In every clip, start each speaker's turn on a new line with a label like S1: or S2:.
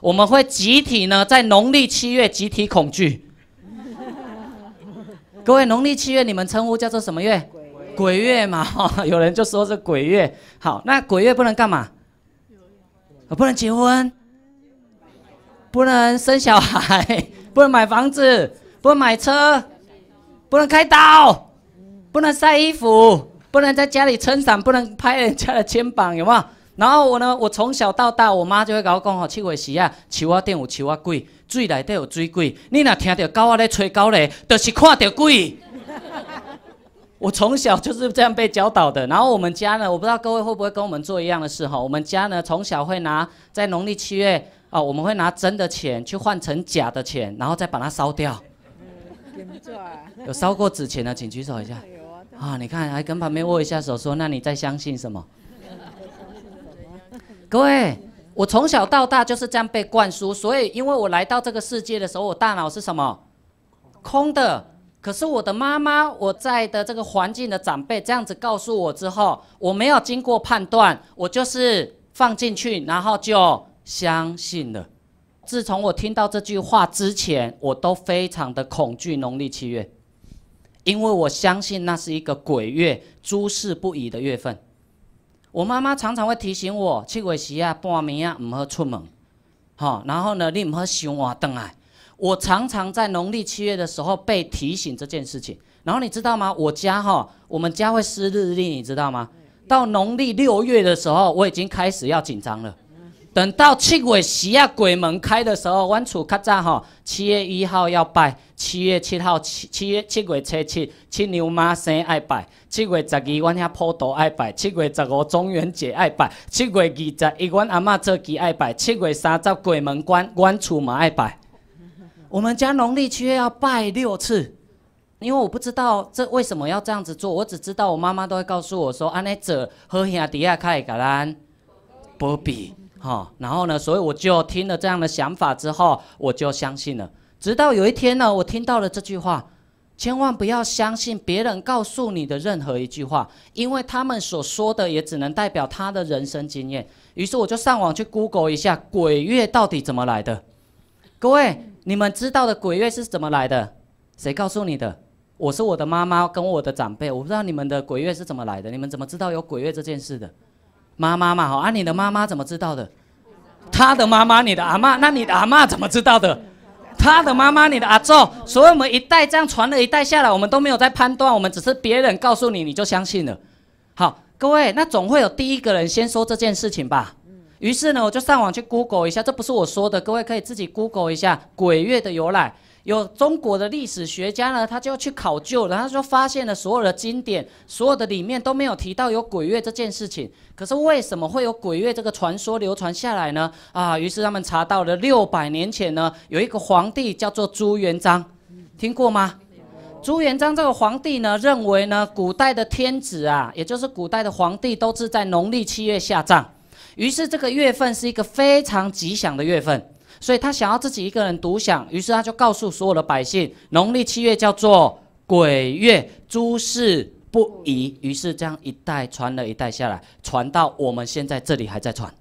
S1: 我们会集体呢，在农历七月集体恐惧。各位，农历七月你们称呼叫做什么月？鬼月嘛，哈，有人就说是鬼月。好，那鬼月不能干嘛？不能结婚，不能生小孩，不能买房子，不能买车，不能开刀，不能晒衣服，不能在家里撑伞，不能拍人家的肩膀，有有？然后我呢，我从小到大，我妈就会跟我讲吼，七月时啊，树啊顶有树啊鬼，水里底有水鬼，你若听到狗啊咧吹狗咧，就是看到鬼。我从小就是这样被教导的。然后我们家呢，我不知道各位会不会跟我们做一样的事哈？我们家呢，从小会拿在农历七月啊，我们会拿真的钱去换成假的钱，然后再把它烧掉。有烧过纸钱的，请举手一下。啊，你看，还跟旁边握一下手，说那你再相信什么？各位，我从小到大就是这样被灌输，所以因为我来到这个世界的时候，我大脑是什么？空的。可是我的妈妈，我在的这个环境的长辈这样子告诉我之后，我没有经过判断，我就是放进去，然后就相信了。自从我听到这句话之前，我都非常的恐惧农历七月，因为我相信那是一个鬼月、诸事不宜的月份。我妈妈常常会提醒我七月时啊，半暝啊，唔好出门，吼。然后呢，你唔好想我顿啊。我常常在农历七月的时候被提醒这件事情。然后你知道吗？我家哈，我们家会撕日历，你知道吗？到农历六月的时候，我已经开始要紧张了。等到七月十啊，鬼门开的时候，阮厝较早吼，七月一号要拜，七月七号七七月七月初七，七牛妈生爱拜，七月十二，阮遐普渡爱拜，七月十五，中元节爱拜，七月二十一，阮阿妈做忌爱拜，七月三十鬼门关，阮厝嘛爱拜。我们家农历七月要拜六次，因为我不知道这为什么要这样子做，我只知道我妈妈都会告诉我说，安尼做好兄弟啊，下会甲咱伯比。好，然后呢？所以我就听了这样的想法之后，我就相信了。直到有一天呢，我听到了这句话：千万不要相信别人告诉你的任何一句话，因为他们所说的也只能代表他的人生经验。于是我就上网去 Google 一下“鬼月”到底怎么来的。各位，你们知道的“鬼月”是怎么来的？谁告诉你的？我是我的妈妈跟我的长辈，我不知道你们的“鬼月”是怎么来的。你们怎么知道有“鬼月”这件事的？妈妈嘛，好，啊。你的妈妈怎么知道的？他的妈妈，你的阿妈，那你的阿妈怎么知道的？他的妈妈，你的阿灶，所以我们一代这样传了一代下来，我们都没有在判断，我们只是别人告诉你，你就相信了。好，各位，那总会有第一个人先说这件事情吧。于是呢，我就上网去 Google 一下，这不是我说的，各位可以自己 Google 一下鬼月的由来。有中国的历史学家呢，他就要去考究，然后就发现了所有的经典，所有的里面都没有提到有鬼月这件事情。可是为什么会有鬼月这个传说流传下来呢？啊，于是他们查到了六百年前呢，有一个皇帝叫做朱元璋，听过吗？朱元璋这个皇帝呢，认为呢，古代的天子啊，也就是古代的皇帝都是在农历七月下葬，于是这个月份是一个非常吉祥的月份。所以他想要自己一个人独享，于是他就告诉所有的百姓，农历七月叫做鬼月，诸事不宜。于是这样一代传了一代下来，传到我们现在这里还在传。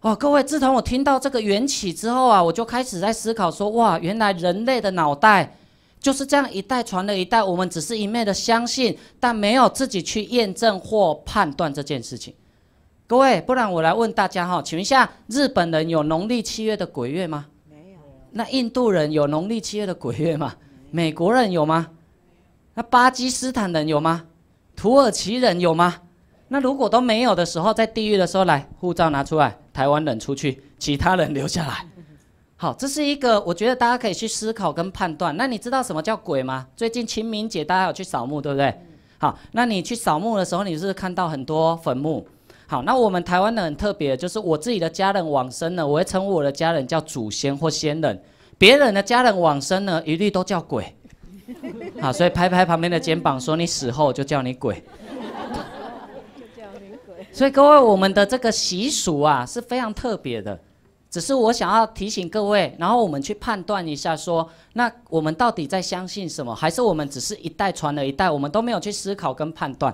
S1: 哦，各位，自从我听到这个缘起之后啊，我就开始在思考说，哇，原来人类的脑袋就是这样一代传了一代，我们只是一昧的相信，但没有自己去验证或判断这件事情。各位，不然我来问大家哈，请问一下，日本人有农历七月的鬼月吗？没有。那印度人有农历七月的鬼月吗？美国人有吗？那巴基斯坦人有吗？土耳其人有吗？那如果都没有的时候，在地狱的时候来，护照拿出来，台湾人出去，其他人留下来。好，这是一个我觉得大家可以去思考跟判断。那你知道什么叫鬼吗？最近清明节大家有去扫墓，对不对？好，那你去扫墓的时候，你是看到很多坟墓。好，那我们台湾呢？很特别，就是我自己的家人往生呢，我会称呼我的家人叫祖先或先人；别人的家人往生呢，一律都叫鬼。好，所以拍拍旁边的肩膀说：“你死后就叫你鬼。”就叫你鬼。所以各位，我们的这个习俗啊是非常特别的。只是我想要提醒各位，然后我们去判断一下，说那我们到底在相信什么，还是我们只是一代传了一代，我们都没有去思考跟判断。